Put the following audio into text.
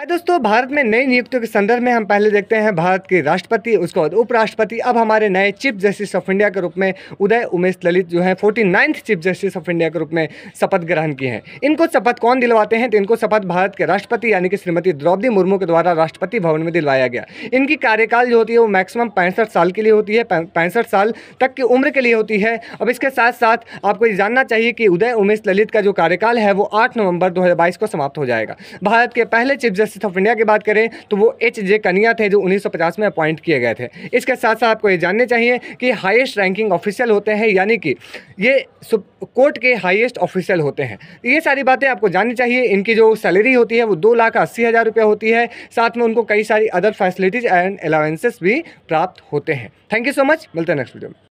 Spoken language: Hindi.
हाय दोस्तों भारत में नई नियुक्तियों के संदर्भ में हम पहले देखते हैं भारत के राष्ट्रपति उसके बाद उपराष्ट्रपति अब हमारे नए चीफ जस्टिस ऑफ इंडिया के रूप में उदय उमेश ललित जो है forty ninth chief justice of India के रूप में शपथ ग्रहण किए हैं इनको शपथ कौन दिलवाते हैं तो इनको शपथ भारत के राष्ट्रपति यानी कि श्रीमती द्रौपदी मुर्मू के द्वारा राष्ट्रपति भवन में दिलवाया गया इनकी कार्यकाल जो होती है वो मैक्सिमम पैंसठ साल के लिए होती है पैंसठ साल तक की उम्र के लिए होती है अब इसके साथ साथ आपको ये जानना चाहिए कि उदय उमेश ललित का जो कार्यकाल है वो आठ नवंबर दो को समाप्त हो जाएगा भारत के पहले chief justice justice of India की बात करें तो वो एच जे कनिया थे जो 1950 में अपॉइंट किए गए थे इसके साथ साथ आपको ये जानने चाहिए कि हाईएस्ट रैंकिंग ऑफिशियल होते हैं यानी कि ये कोर्ट के हाईएस्ट ऑफिशियल होते हैं ये सारी बातें आपको जाननी चाहिए इनकी जो सैलरी होती है वो दो लाख अस्सी हज़ार रुपये होती है साथ में उनको कई सारी अदर फैसिलिटीज़ एंड अलाउंसेस भी प्राप्त होते हैं थैंक यू सो मच मिलते हैं नेक्स्ट वीडियो में